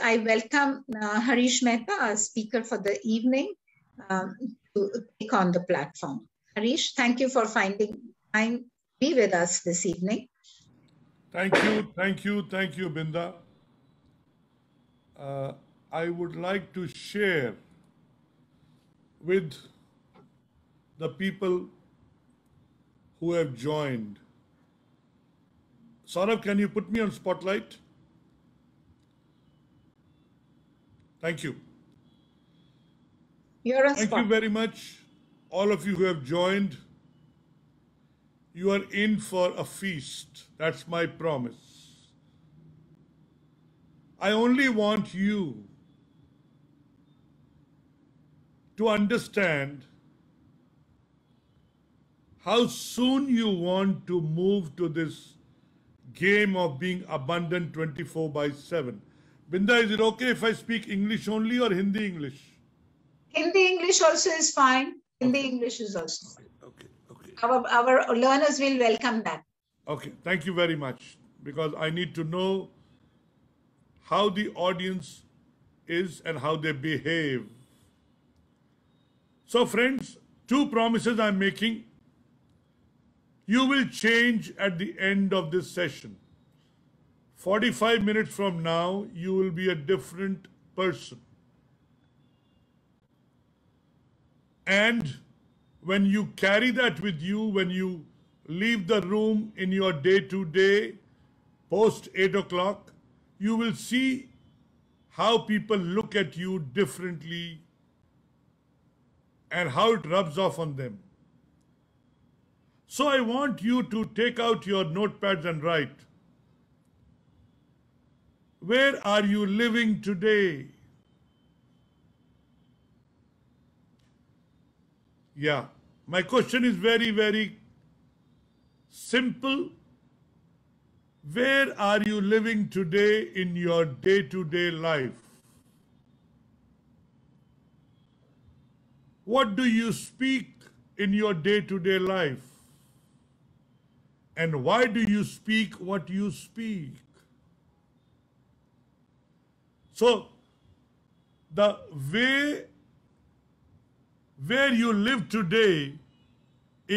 I welcome uh, Harish Mehta, our speaker for the evening, um, to take on the platform. Harish, thank you for finding time to be with us this evening. Thank you, thank you, thank you, Binda. Uh, I would like to share with the people who have joined. Saurabh, can you put me on spotlight? Thank you. You're a Thank spot. you very much, all of you who have joined. You are in for a feast. That's my promise. I only want you to understand how soon you want to move to this game of being abundant 24 by 7. Binda, is it okay if I speak English only or Hindi English? Hindi English also is fine. Hindi okay. English is also fine. Okay, okay. Our, our learners will welcome that. Okay, thank you very much. Because I need to know how the audience is and how they behave. So friends, two promises I'm making. You will change at the end of this session. 45 minutes from now, you will be a different person. And when you carry that with you, when you leave the room in your day to day, post 8 o'clock, you will see how people look at you differently and how it rubs off on them. So I want you to take out your notepads and write. Where are you living today? Yeah, my question is very, very simple. Where are you living today in your day to day life? What do you speak in your day to day life? And why do you speak what you speak? So, the way where you live today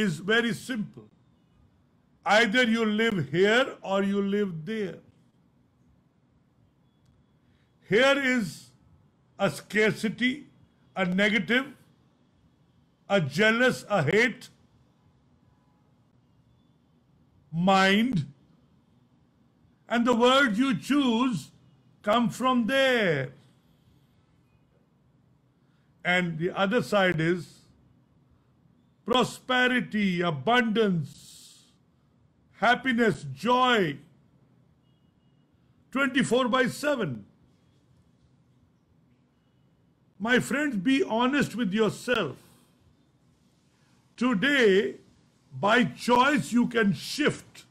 is very simple. Either you live here or you live there. Here is a scarcity, a negative, a jealous, a hate mind, and the word you choose come from there. And the other side is prosperity, abundance, happiness, joy, 24 by 7. My friends, be honest with yourself. Today, by choice, you can shift.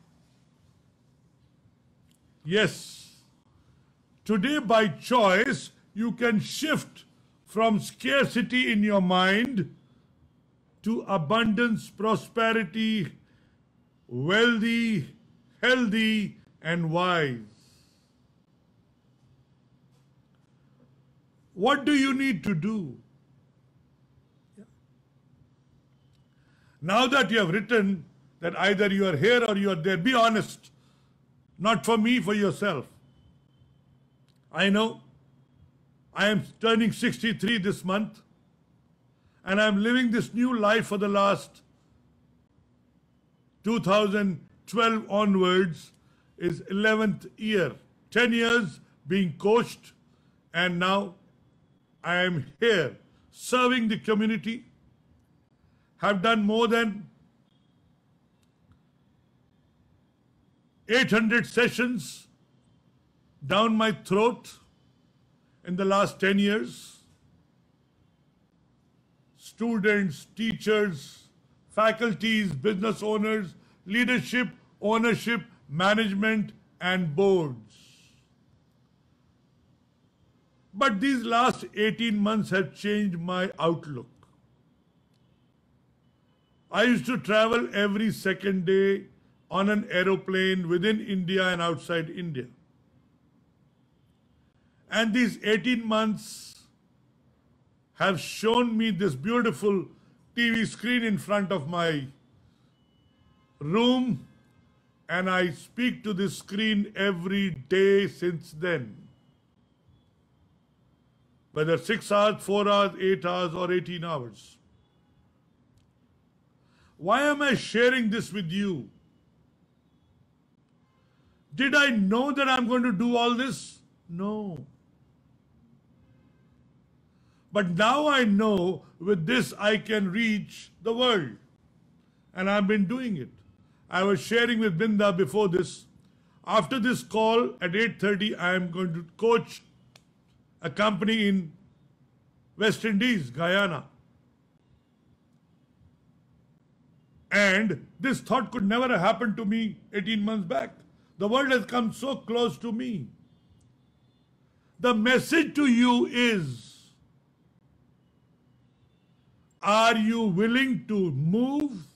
Yes. Today, by choice, you can shift from scarcity in your mind to abundance, prosperity, wealthy, healthy, and wise. What do you need to do? Now that you have written that either you are here or you are there, be honest. Not for me, for yourself. I know I am turning 63 this month and I'm living this new life for the last 2012 onwards is 11th year 10 years being coached and now I am here serving the community have done more than 800 sessions down my throat in the last 10 years. Students, teachers, faculties, business owners, leadership, ownership, management, and boards. But these last 18 months have changed my outlook. I used to travel every second day on an aeroplane within India and outside India. And these 18 months have shown me this beautiful TV screen in front of my room and I speak to this screen every day since then. Whether 6 hours, 4 hours, 8 hours or 18 hours. Why am I sharing this with you? Did I know that I'm going to do all this? No. But now I know with this I can reach the world. And I've been doing it. I was sharing with Binda before this. After this call at 8.30, I am going to coach a company in West Indies, Guyana. And this thought could never have happened to me 18 months back. The world has come so close to me. The message to you is are you willing to move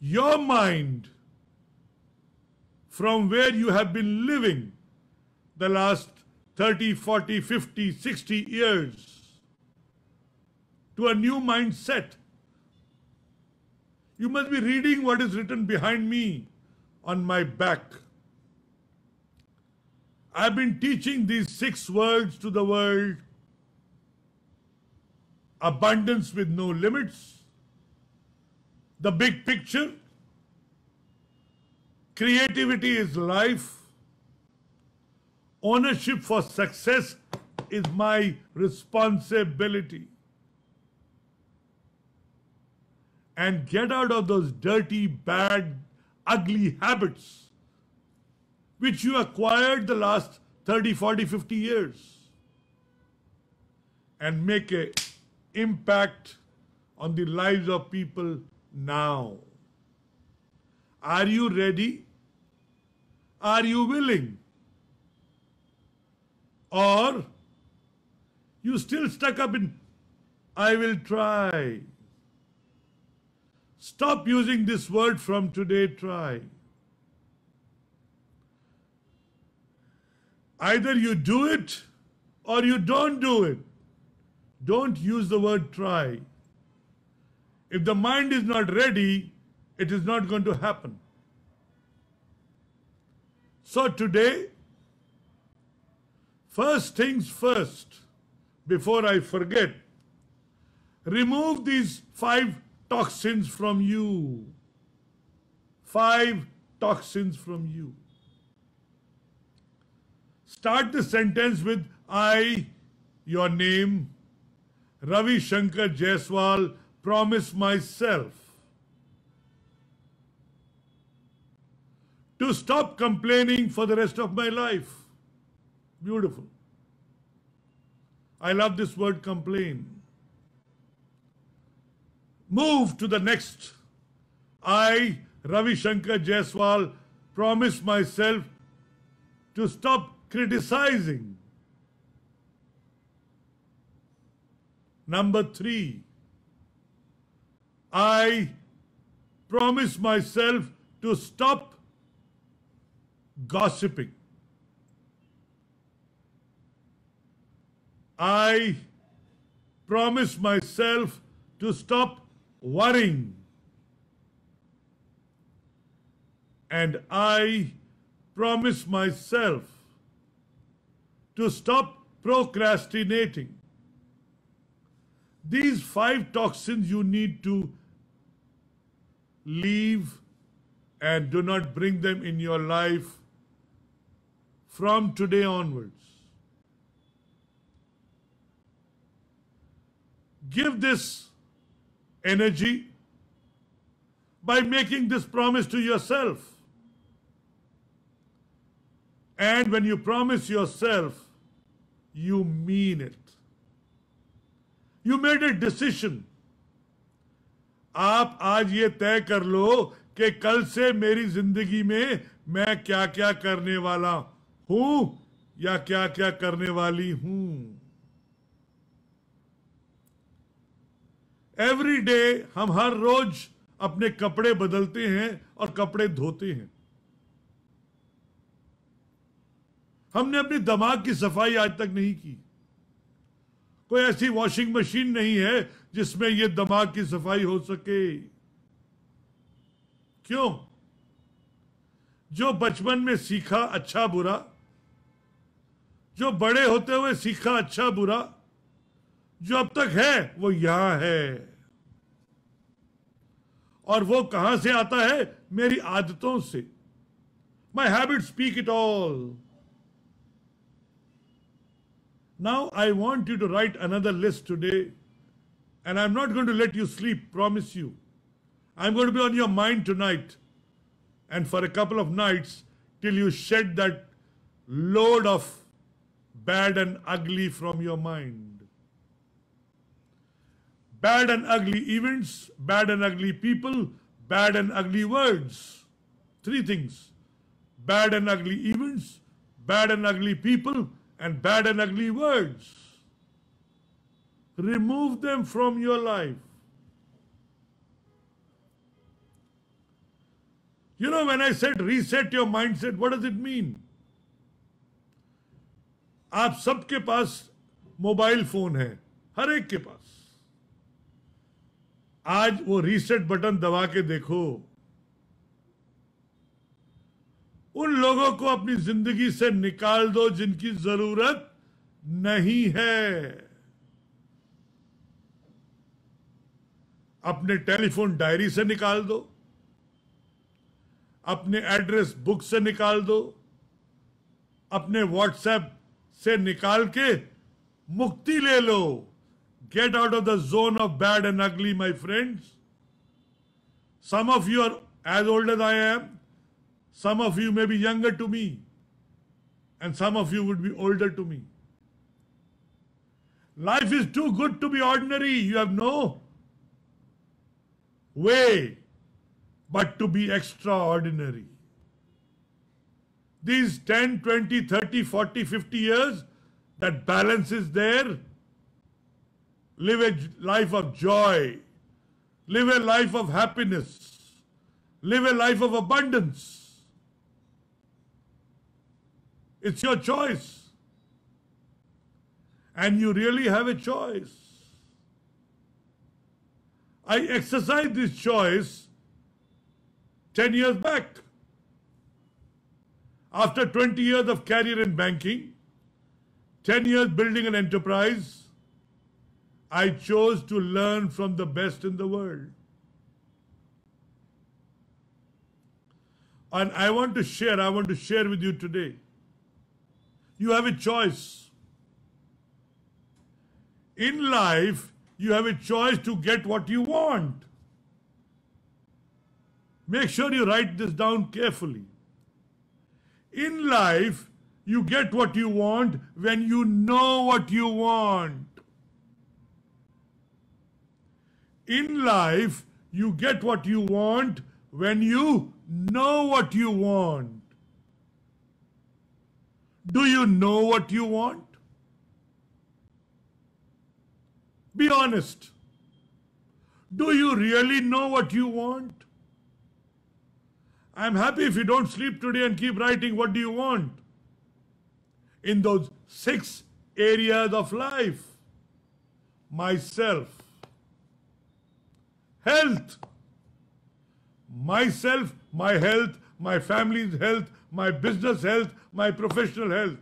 your mind from where you have been living the last 30, 40, 50, 60 years to a new mindset? You must be reading what is written behind me on my back. I've been teaching these six words to the world abundance with no limits, the big picture, creativity is life, ownership for success is my responsibility. And get out of those dirty, bad, ugly habits which you acquired the last 30, 40, 50 years and make a impact on the lives of people now. Are you ready? Are you willing? Or you still stuck up in I will try. Stop using this word from today, try. Either you do it or you don't do it. Don't use the word try. If the mind is not ready, it is not going to happen. So today, first things first, before I forget, remove these five toxins from you. Five toxins from you. Start the sentence with I, your name, Ravi Shankar Jaiswal, promise myself to stop complaining for the rest of my life. Beautiful. I love this word complain. Move to the next. I, Ravi Shankar Jaiswal, promise myself to stop criticizing Number three, I promise myself to stop gossiping. I promise myself to stop worrying. And I promise myself to stop procrastinating. These five toxins you need to leave and do not bring them in your life from today onwards. Give this energy by making this promise to yourself. And when you promise yourself, you mean it. You made a decision आप आज ये तय कर लो कि कल से मेरी जिंदगी में मैं क्या क्या करने वाला हूं या क्या क्या करने वाली हूं एवरी डे हम हर रोज अपने कपड़े बदलते हैं और कपड़े धोते हैं हमने अपने दिमाग की सफाई आज तक नहीं की कोई ऐसी वॉशिंग मशीन नहीं है जिसमें यह दिमाग की सफाई हो सके क्यों जो बचपन में सीखा अच्छा बुरा जो बड़े होते हुए सीखा अच्छा बुरा जो अब तक है वो यहां है और वो कहां से आता है मेरी आदतों से my habit speak it all Now I want you to write another list today and I'm not going to let you sleep, promise you. I'm going to be on your mind tonight and for a couple of nights till you shed that load of bad and ugly from your mind. Bad and ugly events, bad and ugly people, bad and ugly words. Three things. Bad and ugly events, bad and ugly people, and bad and ugly words. Remove them from your life. You know, when I said reset your mindset, what does it mean? आप सबके पास mobile phone है हर एक के पास आज वो reset button दबा के देखो उन लोगों को अपनी जिंदगी से निकाल दो जिनकी जरूरत नहीं है अपने टेलीफोन डायरी से निकाल दो अपने एड्रेस बुक से निकाल दो अपने व्हाट्सएप से निकाल के मुक्ति ले लो get out of the zone of bad and ugly my friends some of you are as old as I am Some of you may be younger to me, and some of you would be older to me. Life is too good to be ordinary. You have no way but to be extraordinary. These 10, 20, 30, 40, 50 years, that balance is there. Live a life of joy. Live a life of happiness. Live a life of abundance. It's your choice. And you really have a choice. I exercised this choice 10 years back. After 20 years of career in banking, 10 years building an enterprise, I chose to learn from the best in the world. And I want to share, I want to share with you today you have a choice. In life, you have a choice to get what you want. Make sure you write this down carefully. In life, you get what you want when you know what you want. In life, you get what you want when you know what you want. Do you know what you want? Be honest. Do you really know what you want? I'm happy if you don't sleep today and keep writing what do you want in those six areas of life. Myself, health, myself, my health, my family's health, my business health, my professional health,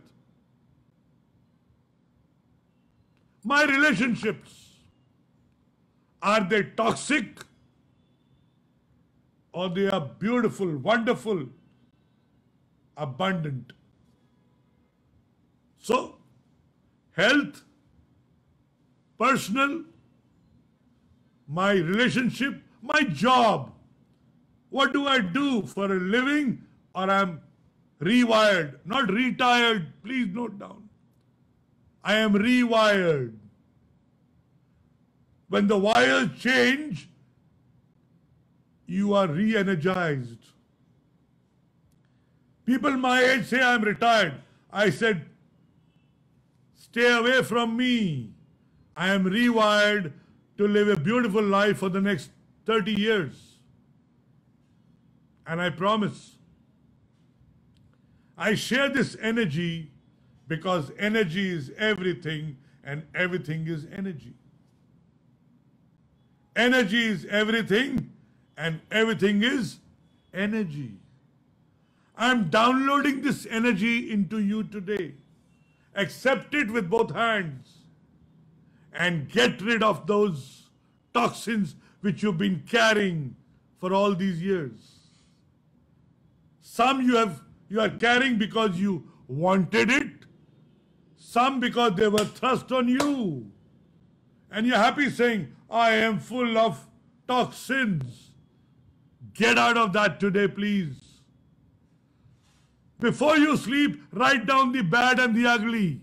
my relationships. Are they toxic? Or they are beautiful, wonderful, abundant. So, health, personal, my relationship, my job, what do I do for a living? Or I'm rewired, not retired. Please note down. I am rewired. When the wires change, you are re energized. People my age say I'm retired. I said, stay away from me. I am rewired to live a beautiful life for the next 30 years. And I promise, I share this energy because energy is everything and everything is energy. Energy is everything and everything is energy. I am downloading this energy into you today. Accept it with both hands and get rid of those toxins which you've been carrying for all these years. Some you have you are carrying because you wanted it. Some because they were thrust on you. And you're happy saying, I am full of toxins. Get out of that today, please. Before you sleep, write down the bad and the ugly.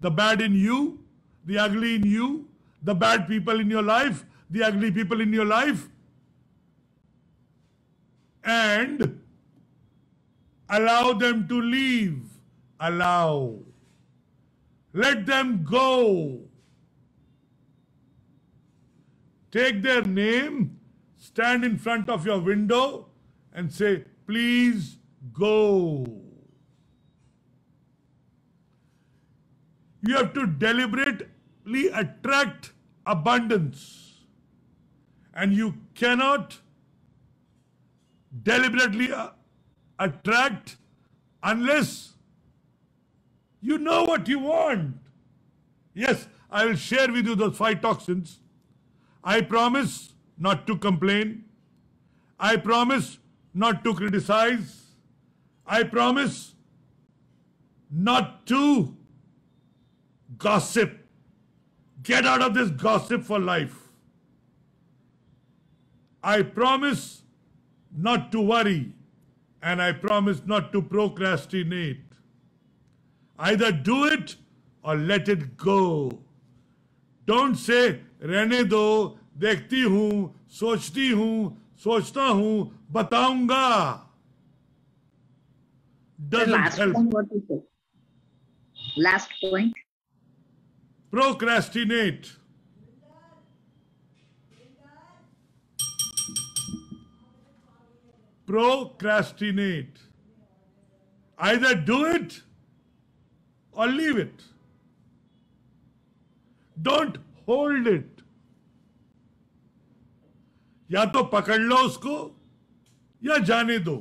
The bad in you, the ugly in you, the bad people in your life, the ugly people in your life. And Allow them to leave. Allow. Let them go. Take their name, stand in front of your window and say, please go. You have to deliberately attract abundance. And you cannot deliberately uh, attract unless you know what you want. Yes, I will share with you those five toxins. I promise not to complain. I promise not to criticize. I promise not to gossip. Get out of this gossip for life. I promise not to worry and I promise not to procrastinate. Either do it or let it go. Don't say, रहने दो, देखती हूं, सोचती हूं, सोचता हूं, बताऊंगा. Doesn't last help. Point, what is it? Last point. Procrastinate. procrastinate. Either do it or leave it. Don't hold it. या तो पकड़ लो उसको या जाने दो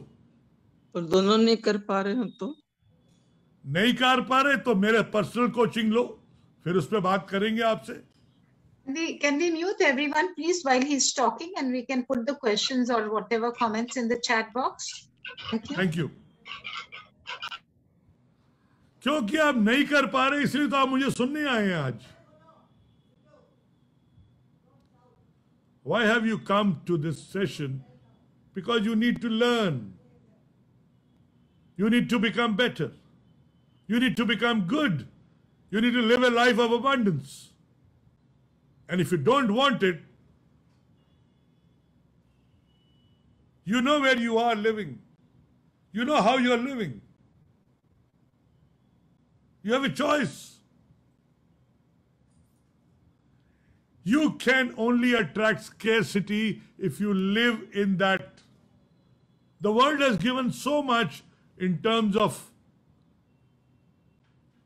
और दोनों नहीं कर पा रहे हो तो नहीं कर पा रहे तो मेरे पर्सनल कोचिंग लो फिर उस पर बात करेंगे आपसे can we mute everyone, please, while he's talking, and we can put the questions or whatever comments in the chat box? Thank you. Thank you. क्योंकि आप नहीं कर पा रहे इसलिए तो आप मुझे सुनने Why have you come to this session? Because you need to learn. You need to become better. You need to become good. You need to live a life of abundance. And if you don't want it, you know where you are living. You know how you are living. You have a choice. You can only attract scarcity if you live in that. The world has given so much in terms of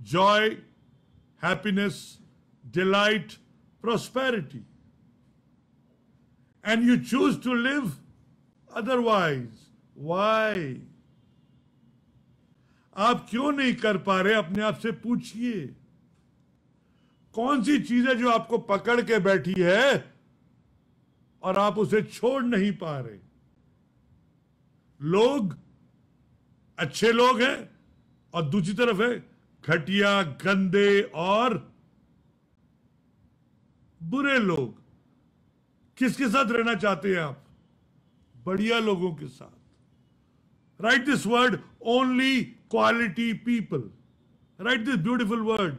joy, happiness, delight, prosperity. And you choose to live otherwise. Why? आप क्यों नहीं कर पा रहे अपने आप से पूछिए कौन सी चीज है जो आपको पकड़ के बैठी है और आप उसे छोड़ नहीं पा रहे लोग अच्छे लोग हैं और दूसरी तरफ है घटिया गंदे और बुरे लोग किसके साथ रहना चाहते हैं आप बढ़िया लोगों के साथ write this word only quality people write this beautiful word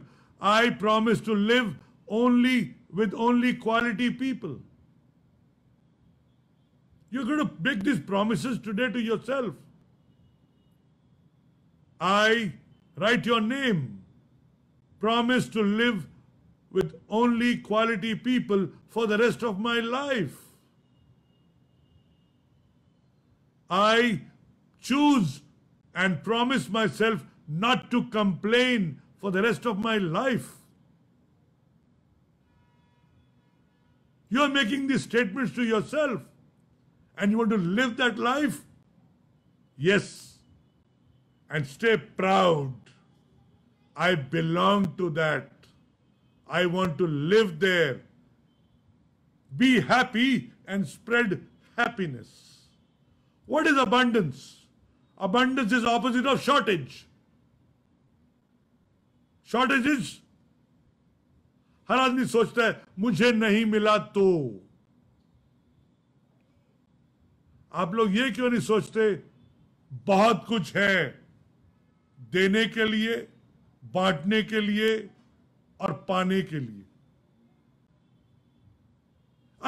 I promise to live only with only quality people you good make this promise today to your self I write your name promise to live with only quality people for the rest of my life. I choose and promise myself not to complain for the rest of my life. You are making these statements to yourself and you want to live that life? Yes. And stay proud. I belong to that. I want to live there. Be happy and spread happiness. What is abundance? Abundance is opposite of shortage. Shortage is हर आदमी सोचता है मुझे नहीं मिला तो आप लोग ये क्यों नहीं सोचते बहुत कुछ है देने के लिए बांटने के लिए और पाने के लिए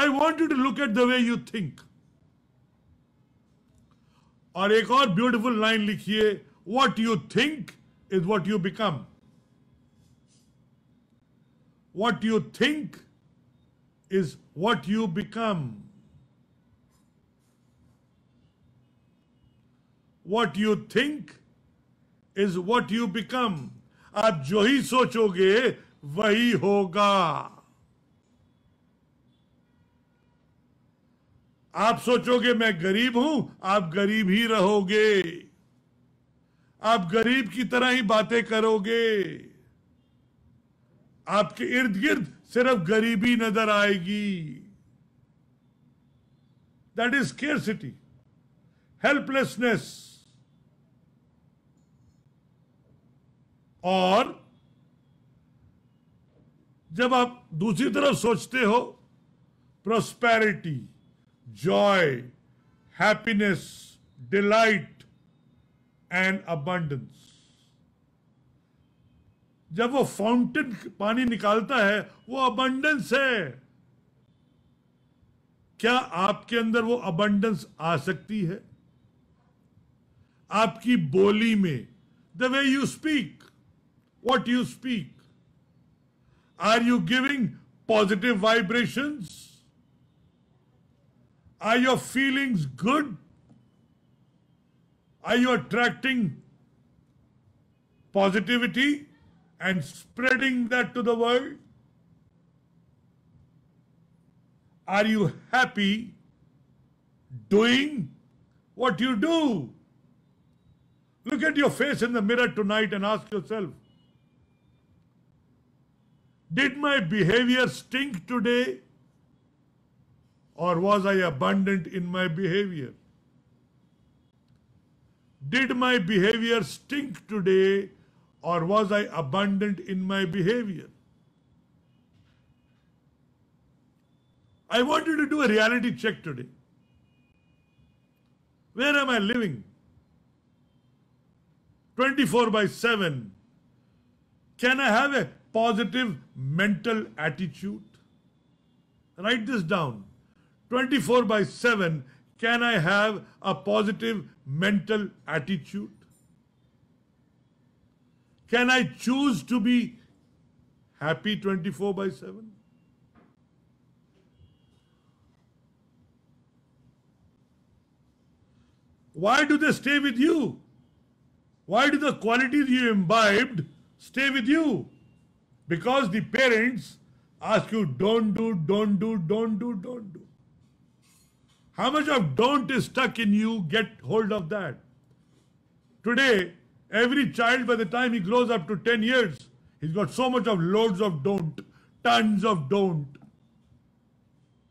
I want you to look at the way you think और एक और ब्यूटिफुल लाइन लिखिए what you think is what you become what you think is what you become what you think is what you become आप जो ही सोचोगे वही होगा आप सोचोगे मैं गरीब हूं आप गरीब ही रहोगे आप गरीब की तरह ही बातें करोगे आपके इर्द गिर्द सिर्फ गरीबी नजर आएगी that is scarcity helplessness और जब आप दूसरी तरफ सोचते हो prosperity joy happiness delight and abundance जब वो फाउंटेन पानी निकालता है वो अबंडेंस है क्या आपके अंदर वो अबंडेंस आ सकती है आपकी बोली में the way you speak what you speak Are you giving positive vibrations? Are your feelings good? Are you attracting positivity and spreading that to the world? Are you happy doing what you do? Look at your face in the mirror tonight and ask yourself, did my behavior stink today? Or was I abundant in my behavior? Did my behavior stink today? Or was I abundant in my behavior? I want you to do a reality check today. Where am I living? 24 by 7. Can I have a positive mental attitude. Write this down. 24 by 7, can I have a positive mental attitude? Can I choose to be happy 24 by 7? Why do they stay with you? Why do the qualities you imbibed stay with you? Because the parents ask you, don't do, don't do, don't do, don't do. How much of don't is stuck in you, get hold of that. Today, every child by the time he grows up to 10 years, he's got so much of loads of don't, tons of don't.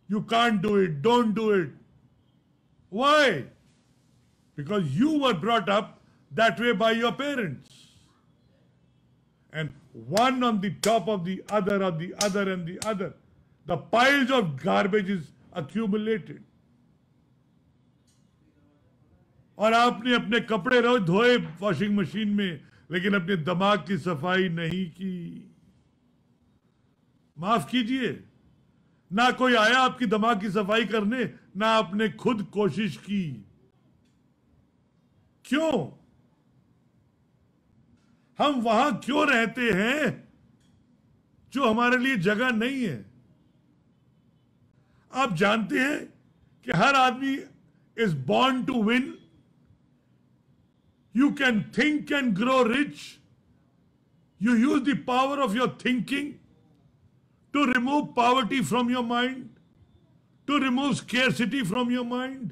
You can't do it, don't do it. Why? Because you were brought up that way by your parents. And one on the top of the other, of the other, and the other. The piles of garbage is accumulated. और आपने अपने कपड़े रोज धोए washing machine में लेकिन अपने दिमाग की सफाई नहीं की माफ कीजिए ना कोई आया आपकी दिमाग की सफाई करने ना आपने खुद कोशिश की क्यों हम वहां क्यों रहते हैं जो हमारे लिए जगह नहीं है आप जानते हैं कि हर आदमी is born to win you can think can grow rich you use the power of your thinking to remove poverty from your mind to remove scarcity from your mind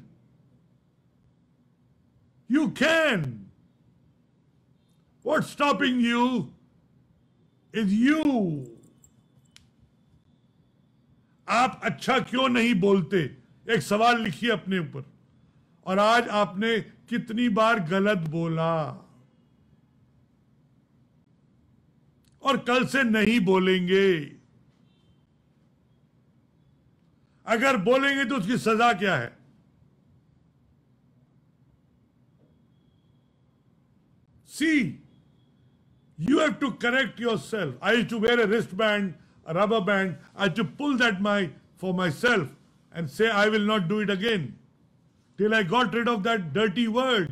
you can What's stopping you is you. आप अच्छा क्यों नहीं बोलते एक सवाल लिखिए अपने ऊपर और आज आपने कितनी बार गलत बोला और कल से नहीं बोलेंगे अगर बोलेंगे तो उसकी सजा क्या है सी you have to correct yourself. I used to wear a wristband, a rubber band. I had to pull that my for myself and say I will not do it again. Till I got rid of that dirty word.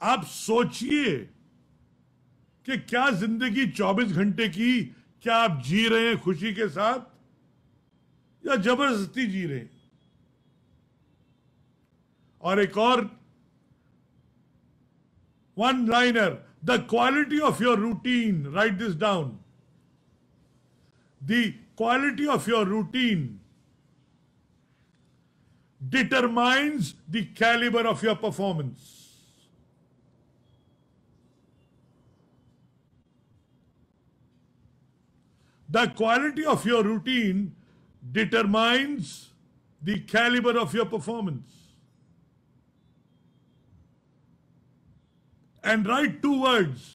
आप सोचिए कि क्या जिंदगी 24 घंटे की क्या आप जी रहे हैं खुशी के साथ या जबरदस्ती जी रहे हैं और एक और One liner, the quality of your routine, write this down. The quality of your routine determines the caliber of your performance. The quality of your routine determines the caliber of your performance. and write two words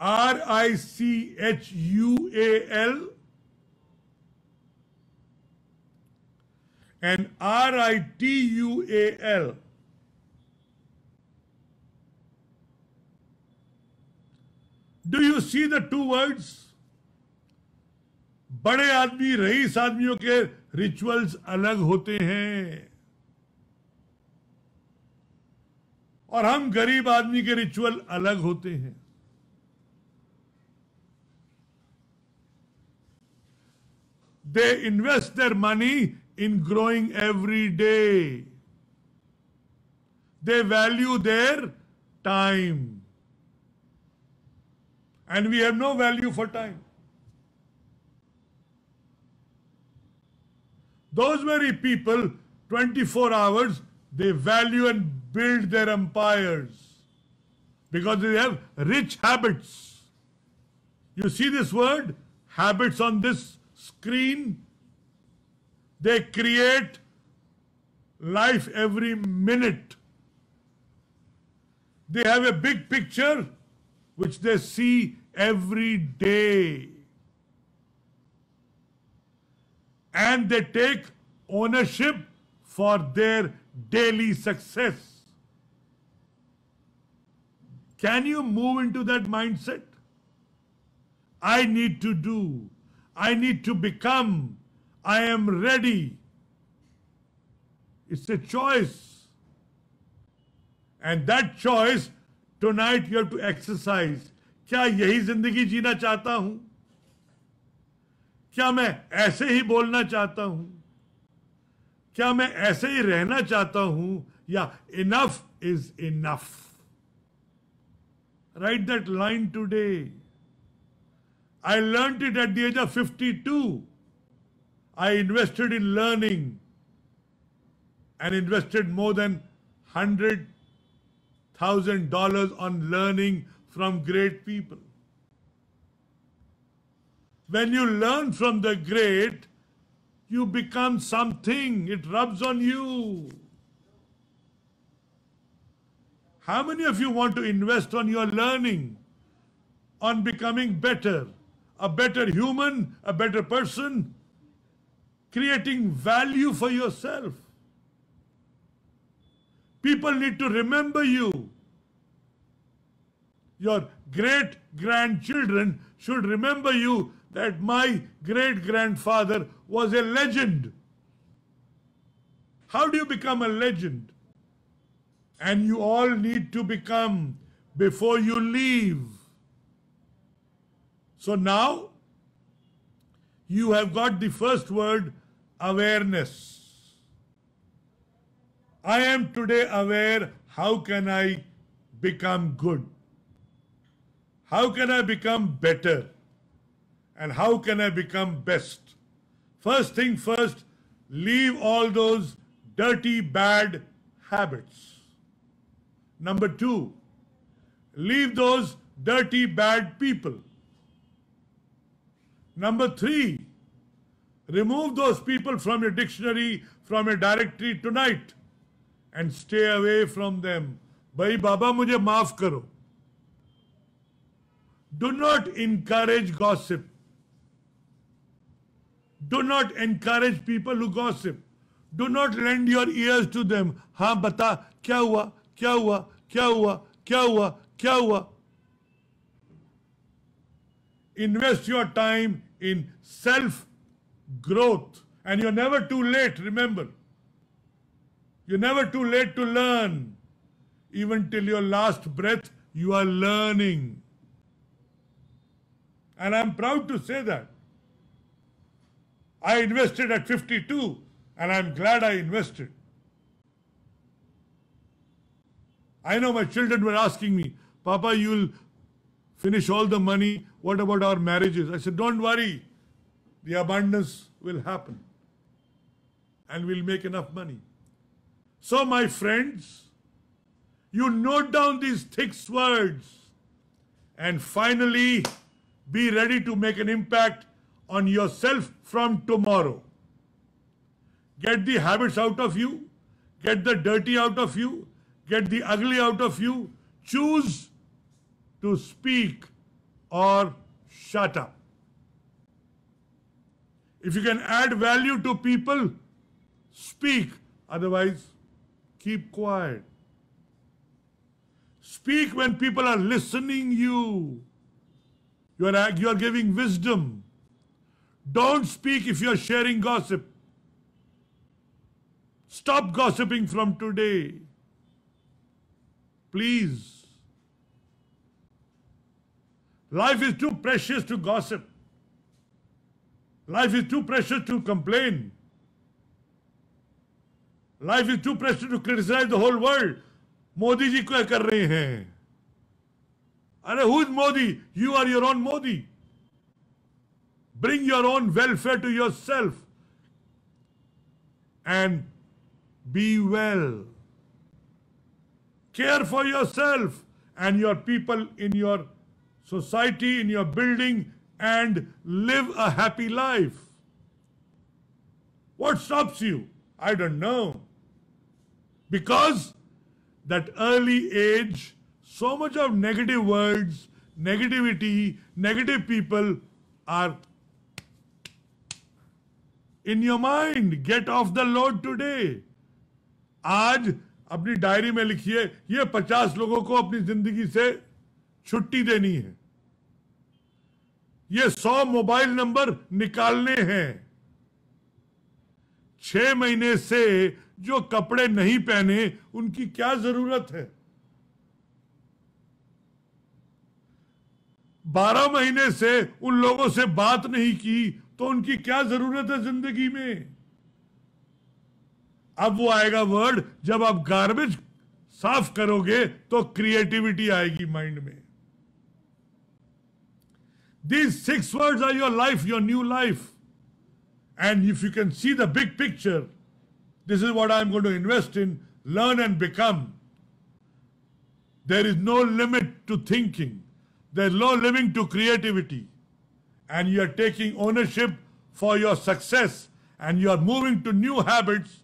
R I C H U A L and R I T U A L. Do you see the two words? बड़े आदमी rice आदमियों के rituals अलग होते हैं और हम गरीब आदमी के रिचुअल अलग होते हैं they invest their money in growing every day they value their time and we have no value for time those people twenty 24 hours they value and build their empires because they have rich habits. You see this word? Habits on this screen. They create life every minute. They have a big picture which they see every day. And they take ownership for their daily success. Can you move into that mindset? I need to do. I need to become. I am ready. It's a choice. And that choice, tonight you have to exercise. क्या यही जिंदगी जीना चाहता हूं क्या मैं ऐसे ही बोलना चाहता हूं क्या मैं ऐसे ही रहना चाहता हूं या enough is enough Write that line today. I learnt it at the age of 52. I invested in learning and invested more than $100,000 on learning from great people. When you learn from the great, you become something. It rubs on you. How many of you want to invest on your learning, on becoming better, a better human, a better person, creating value for yourself? People need to remember you. Your great grandchildren should remember you that my great grandfather was a legend. How do you become a legend? and you all need to become before you leave. So now you have got the first word awareness. I am today aware how can I become good? How can I become better? And how can I become best? First thing first, leave all those dirty bad habits. Number two, leave those dirty bad people. Number three, remove those people from your dictionary, from your directory tonight and stay away from them. Bhai Baba mujhe maaf karo. Do not encourage gossip. Do not encourage people who gossip. Do not lend your ears to them. Haan, bata, kya hua? क्या हुआ क्या हुआ क्या हुआ क्या हुआ invest your time in self growth and you're never too late remember you're never too late to learn even till your last breath you are learning and i'm proud to say that i invested at 52 and i'm glad i invested I know my children were asking me, Papa, you'll finish all the money. What about our marriages? I said, don't worry. The abundance will happen. And we'll make enough money. So my friends, you note down these six words. And finally, be ready to make an impact on yourself from tomorrow. Get the habits out of you. Get the dirty out of you get the ugly out of you, choose to speak or shut up. If you can add value to people, speak. Otherwise, keep quiet. Speak when people are listening you. You are, you are giving wisdom. Don't speak if you are sharing gossip. Stop gossiping from today. Please. Life is too precious to gossip. Life is too precious to complain. Life is too precious to criticize the whole world. Modi ji kya kar रहे हैं अरे who's Modi you are your own Modi bring your own welfare to your self and be care for yourself and your people in your society, in your building, and live a happy life. What stops you? I don't know. Because that early age, so much of negative words, negativity, negative people are in your mind. Get off the load today. Aaj अपनी diary में लिखिए ये पचास लोगों को अपनी जिंदगी से छुट्टी देनी है ये सौ मोबाइल नंबर निकालने हैं छह महीने से जो कपड़े नहीं पहने उनकी क्या जरूरत है बारह महीने से उन लोगों से बात नहीं की तो उनकी क्या जरूरत है जिंदगी में अब वो आएगा वर्ड जब आप गार्बेज साफ करोगे तो क्रिएटिविटी आएगी माइंड में these six words are your life your new life and if you can see the big picture this is what I am going to invest in learn and become there is no limit to thinking there no living to creativity and you are taking ownership for your success and you are moving to new habits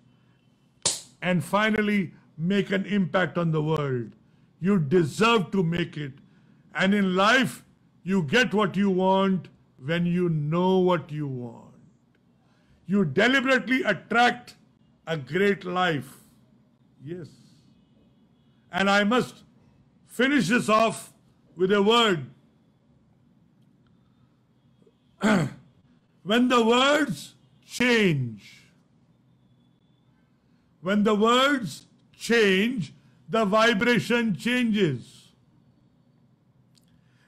and finally make an impact on the world. You deserve to make it. And in life, you get what you want when you know what you want. You deliberately attract a great life. Yes. And I must finish this off with a word. when the words change, when the words change, the vibration changes.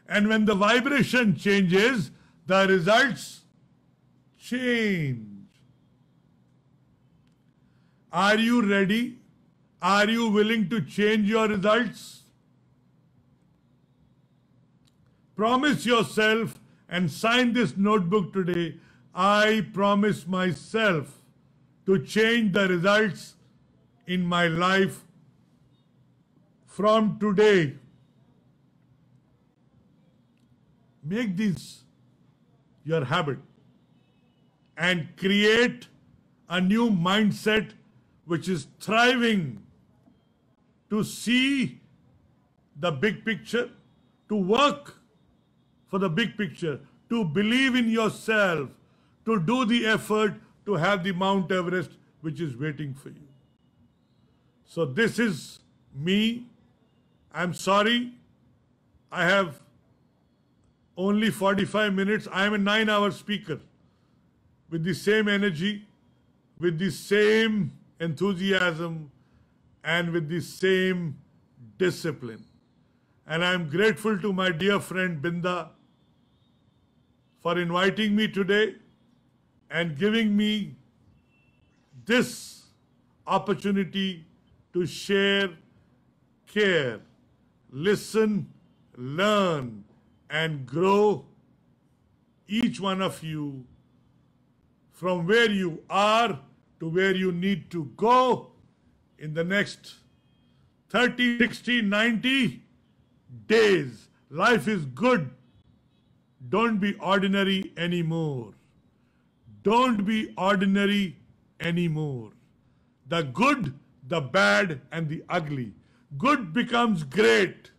And when the vibration changes, the results change. Are you ready? Are you willing to change your results? Promise yourself and sign this notebook today. I promise myself to change the results in my life from today. Make this your habit and create a new mindset which is thriving to see the big picture, to work for the big picture, to believe in yourself, to do the effort to have the Mount Everest which is waiting for you. So this is me. I'm sorry. I have only 45 minutes. I am a nine hour speaker with the same energy, with the same enthusiasm, and with the same discipline. And I'm grateful to my dear friend Binda for inviting me today and giving me this opportunity to share, care, listen, learn, and grow, each one of you, from where you are to where you need to go in the next 30, 60, 90 days. Life is good. Don't be ordinary anymore. Don't be ordinary anymore. The good the bad and the ugly. Good becomes great,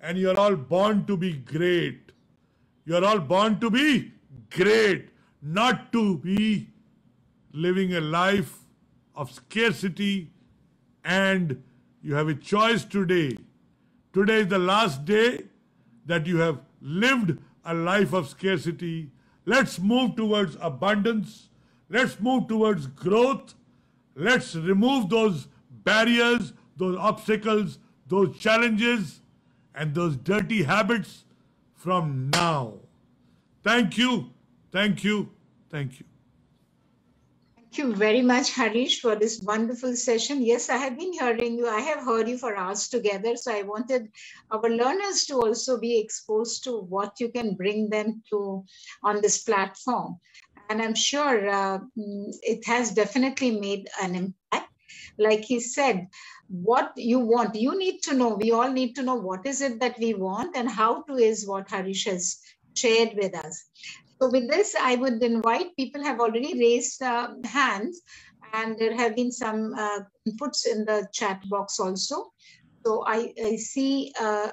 and you're all born to be great. You're all born to be great, not to be living a life of scarcity, and you have a choice today. Today is the last day that you have lived a life of scarcity. Let's move towards abundance. Let's move towards growth. Let's remove those barriers, those obstacles, those challenges, and those dirty habits from now. Thank you, thank you, thank you. Thank you very much, Harish, for this wonderful session. Yes, I have been hearing you. I have heard you for hours together. So I wanted our learners to also be exposed to what you can bring them to on this platform. And I'm sure uh, mm, it has definitely made an impact like he said what you want you need to know we all need to know what is it that we want and how to is what harish has shared with us so with this i would invite people have already raised uh, hands and there have been some uh, inputs in the chat box also so i, I see uh,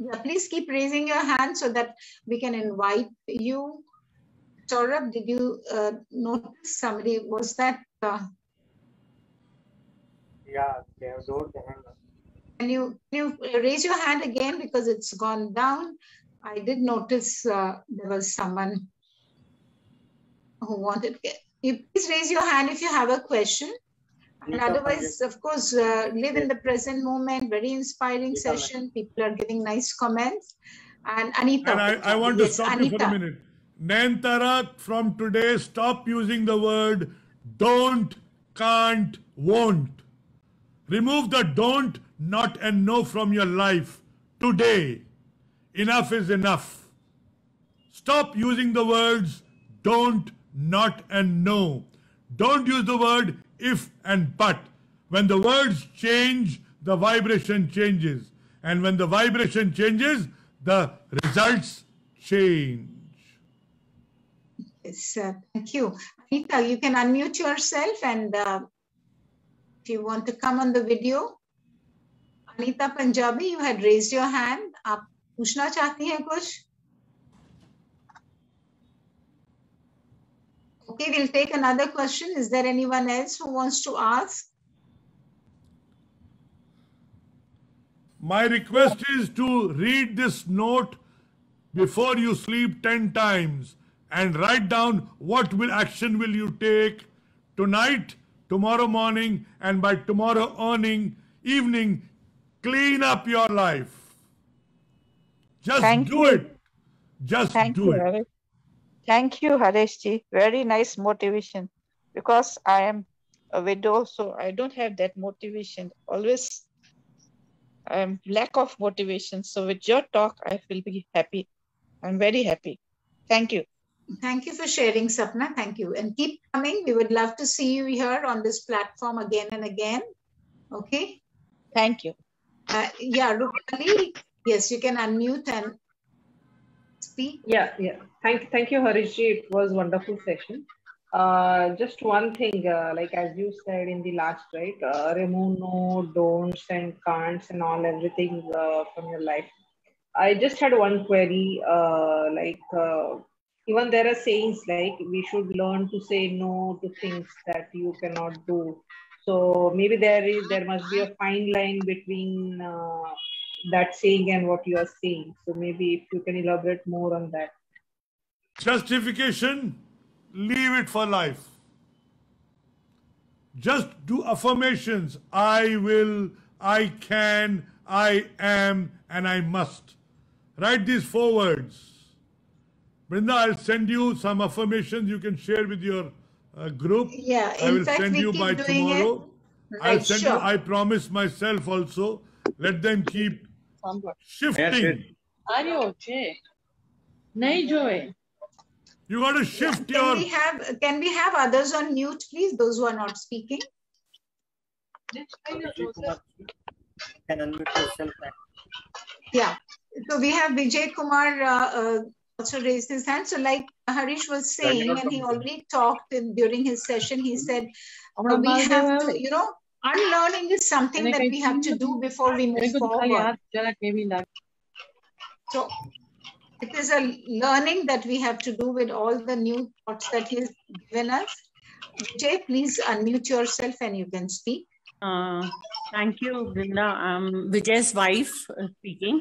yeah, please keep raising your hand so that we can invite you Saurabh, did you uh, notice somebody was that uh, can you, can you uh, raise your hand again because it's gone down? I did notice uh, there was someone who wanted. You please raise your hand if you have a question. And otherwise, of course, uh, live in the present moment. Very inspiring session. People are giving nice comments. And Anita. And I, I want to yes, stop Anita. you for a minute. Nantara, from today, stop using the word don't, can't, won't. Remove the don't, not, and no from your life today. Enough is enough. Stop using the words don't, not, and no. Don't use the word if and but. When the words change, the vibration changes. And when the vibration changes, the results change. Yes, uh, thank you. Anita, you can unmute yourself and uh, you want to come on the video, Anita Punjabi, you had raised your hand. आप पूछना चाहती हैं Okay, we'll take another question. Is there anyone else who wants to ask? My request is to read this note before you sleep 10 times and write down what will action will you take tonight tomorrow morning and by tomorrow earning, evening, clean up your life. Just Thank do you. it. Just Thank do you, it. Harish. Thank you, Harishji. Very nice motivation. Because I am a widow, so I don't have that motivation. Always I am um, lack of motivation. So with your talk, I will be happy. I'm very happy. Thank you. Thank you for sharing, Sapna. Thank you. And keep coming. We would love to see you here on this platform again and again. Okay. Thank you. Uh, yeah, Rupali, yes, you can unmute and speak. Yeah, yeah. Thank, thank you, Harishji. It was wonderful session. Uh, just one thing, uh, like as you said in the last, right, uh, remove no don'ts and can'ts and all everything uh, from your life. I just had one query, uh, like uh, even there are sayings like we should learn to say no to things that you cannot do so maybe there is there must be a fine line between uh, that saying and what you are saying so maybe if you can elaborate more on that justification leave it for life just do affirmations i will i can i am and i must write these four words Brinda, I'll send you some affirmations you can share with your uh, group. Yeah, I will fact, send you by tomorrow. Right, I'll send sure. you, I promise myself also. Let them keep shifting. Are you okay? Nahi You got to shift yeah, can your. We have, can we have others on mute, please? Those who are not speaking. Yeah. So we have Vijay Kumar uh, uh, also raised his hand. So, like Harish was saying, and he already talked in, during his session, he said, uh, we have to, you know, unlearning is something that we have to do before we move forward. So, it is a learning that we have to do with all the new thoughts that he's given us. Jay, please unmute yourself and you can speak. Uh, thank you, Brinda. I'm Vijay's wife uh, speaking.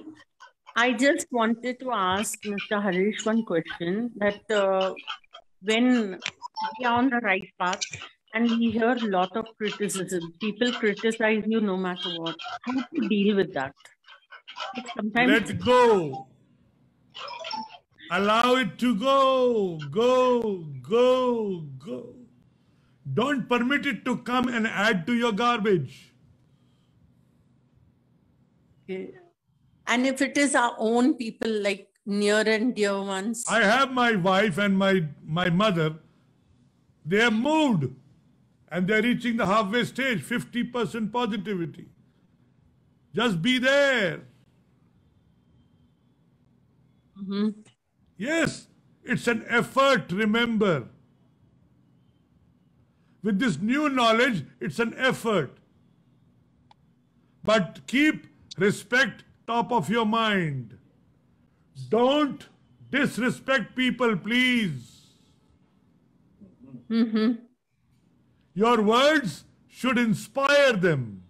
I just wanted to ask Mr. Harish one question that uh, when we are on the right path and we hear a lot of criticism, people criticize you no matter what. How do you deal with that? Sometimes Let's go. Allow it to go, go, go, go. Don't permit it to come and add to your garbage. Okay and if it is our own people, like near and dear ones. I have my wife and my my mother. They have moved, and they're reaching the halfway stage, fifty percent positivity. Just be there. Mm-hmm. Yes, it's an effort. Remember. With this new knowledge, it's an effort. But keep respect top of your mind. Don't disrespect people, please. Mm-hmm. Your words should inspire them.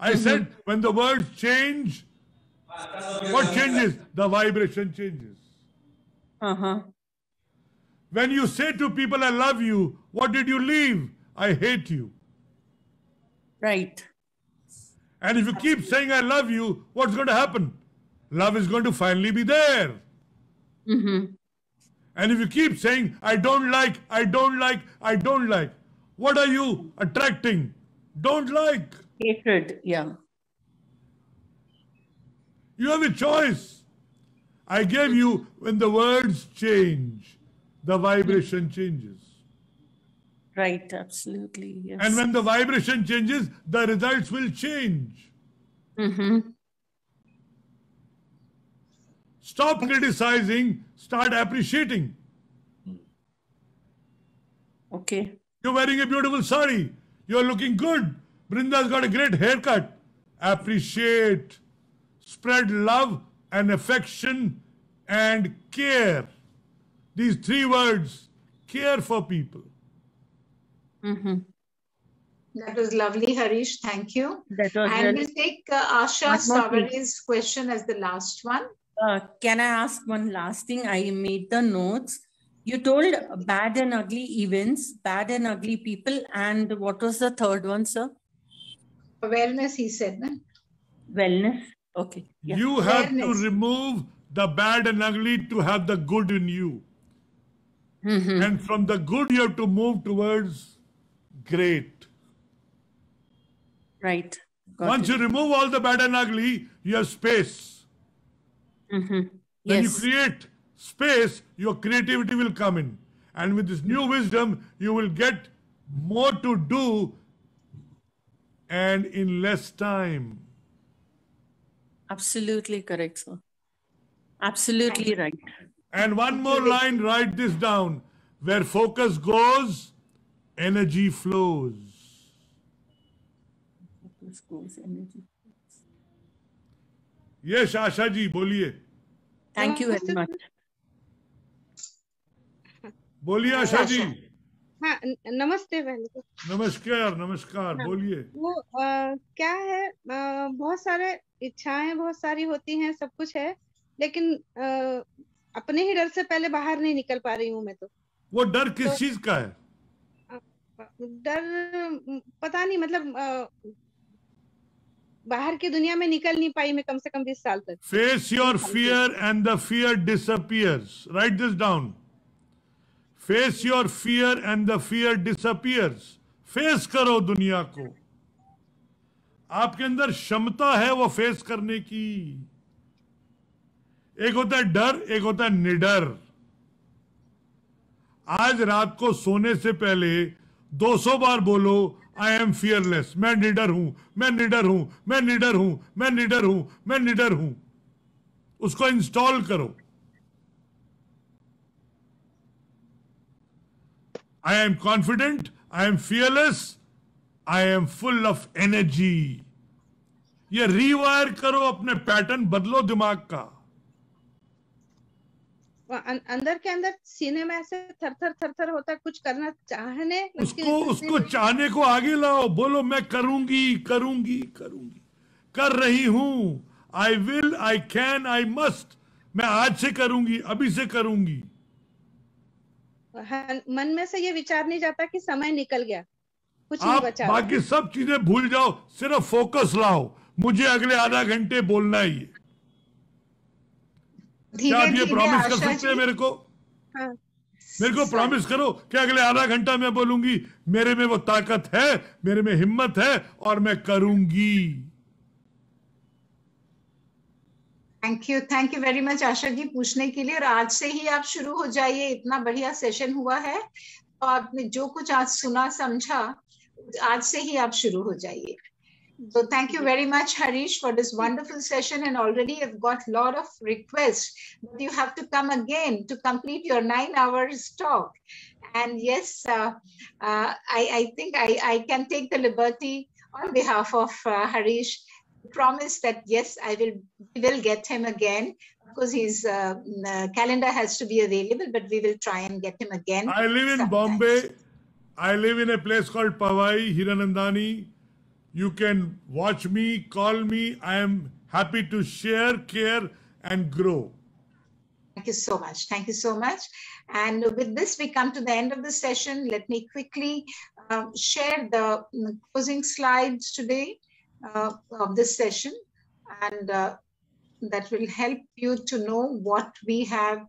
I mm-hmm. said when the words change, what changes? The vibration changes. Uh-huh. When you say to people, I love you, what did you leave? I hate you. Right. And if you keep saying, I love you, what's going to happen? Love is going to finally be there. Mm-hmm. And if you keep saying, I don't like, I don't like, I don't like, what are you attracting? Don't like. Hatred, yeah. You have a choice. I gave you when the words change, the vibration changes. Right, absolutely. Yes. And when the vibration changes, the results will change. Mm-hmm. Stop criticizing, start appreciating. Okay. You're wearing a beautiful sari. You're looking good. Brinda's got a great haircut. Appreciate. Spread love and affection and care. These three words care for people. Mm-hmm. That was lovely, Harish. Thank you. That was and really... we'll take uh, Asha Savari's question as the last one. Uh, can I ask one last thing? I made the notes. You told bad and ugly events, bad and ugly people, and what was the third one, sir? Wellness, he said. Wellness. Okay. Yeah. You have Wellness. to remove the bad and ugly to have the good in you. Mm-hmm. And from the good, you have to move towards great. Right. Got Once it. you remove all the bad and ugly, you have space. Mm-hmm. Then yes. you create space, your creativity will come in. And with this new wisdom, you will get more to do and in less time. Absolutely correct, sir. Absolutely right. And one more line, write this down. Where focus goes, energy flows. Yes हाँ, आशा जी बोलिए thank you very much बोलिए आशा जी हाँ नमस्ते पहले नमस्कार नमस्कार हाँ, बोलिए वो आ, क्या है आ, बहुत सारे इच्छाएं बहुत सारी होती हैं सब कुछ है लेकिन आ, अपने ही डर से पहले बाहर नहीं निकल पा रही हूँ मैं तो वो डर किस तो, चीज का है डर पता नहीं मतलब आ, बाहर की दुनिया में निकल नहीं पाई मैं कम से कम बीस साल तक face your fear and the fear disappears write this down face your fear and the fear disappears face करो दुनिया को आपके अंदर क्षमता है वो फेस करने की एक होता है डर एक होता है निडर आज रात को सोने से पहले 200 बार बोलो आई एम फियरलेस मैं निडर हूं मैं निडर हूं मैं निडर हूं मैं निडर हूं मैं निडर हूं उसको इंस्टॉल करो I am confident I am fearless I am full of energy ये रीवायर करो अपने पैटर्न बदलो दिमाग का अं-, अंदर के अंदर सीने में ऐसे थर थर थर थर होता कुछ करना चाहने उसको उसको चाहने को आगे लाओ बोलो मैं करूंगी करूंगी करूंगी कर रही हूं I will I can I must मैं आज से करूंगी अभी से करूंगी मन में से ये विचार नहीं जाता कि समय निकल गया कुछ आप नहीं बचा बाकी सब चीजें भूल जाओ सिर्फ फोकस लाओ मुझे अगले आधा घंटे बोलना ही है क्या आप ये प्रॉमिस कर सकते हैं मेरे को हाँ। मेरे को प्रॉमिस करो कि अगले आधा घंटा मैं बोलूंगी मेरे में वो ताकत है मेरे में हिम्मत है और मैं करूंगी thank you thank you very much Asha ji पूछने के लिए और आज से ही आप शुरू हो जाइए इतना बढ़िया सेशन हुआ है तो आपने जो कुछ आज सुना समझा आज से ही आप शुरू हो जाइए So thank you very much, Harish, for this wonderful session. And already I've got a lot of requests. But you have to come again to complete your nine hours talk. And yes, uh, uh, I, I, think I, I, can take the liberty on behalf of uh, Harish promise that yes, I will we will get him again. because his uh, mm, uh, calendar has to be available, but we will try and get him again. I live in sometimes. Bombay. I live in a place called Pawai, Hiranandani. You can watch me, call me. I am happy to share, care, and grow. Thank you so much. Thank you so much. And with this, we come to the end of the session. Let me quickly uh, share the um, closing slides today uh, of this session. And uh, that will help you to know what we have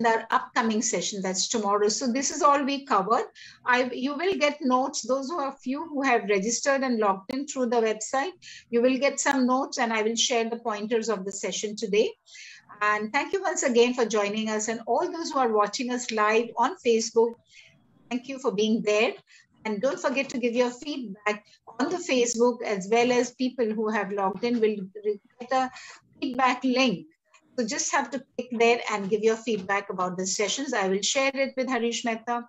in our upcoming session that's tomorrow so this is all we covered i you will get notes those who are few who have registered and logged in through the website you will get some notes and i will share the pointers of the session today and thank you once again for joining us and all those who are watching us live on facebook thank you for being there and don't forget to give your feedback on the facebook as well as people who have logged in will get a feedback link so just have to click there and give your feedback about the sessions. I will share it with Harish Mehta.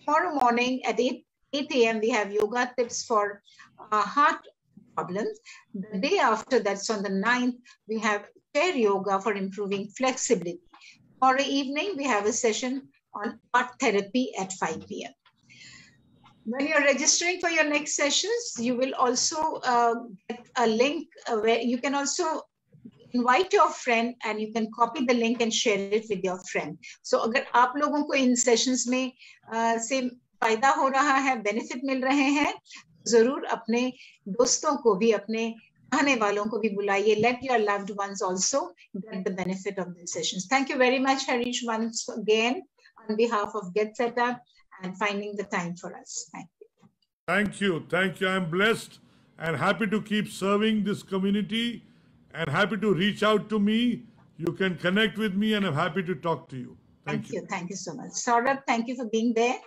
Tomorrow morning at 8, 8 a.m., we have yoga tips for uh, heart problems. The day after, that's on the 9th, we have chair yoga for improving flexibility. Tomorrow evening, we have a session on art therapy at 5 p.m. When you're registering for your next sessions, you will also uh, get a link uh, where you can also invite your friend and you can copy the link and share it with your friend. So अगर आप लोगों को इन sessions में से फायदा हो रहा है बेनिफिट मिल रहे हैं जरूर अपने दोस्तों को भी अपने आने वालों को भी बुलाइए Let your loved ones also get the benefit of this sessions. Thank you very much, Harish. Once again, on behalf of Get Set Up and finding the time for us. Thank you. Thank you. Thank you. I'm blessed and happy to keep serving this community and happy to reach out to me. You can connect with me and I'm happy to talk to you. Thank, thank you. you. Thank you so much. Saurabh, thank you for being there.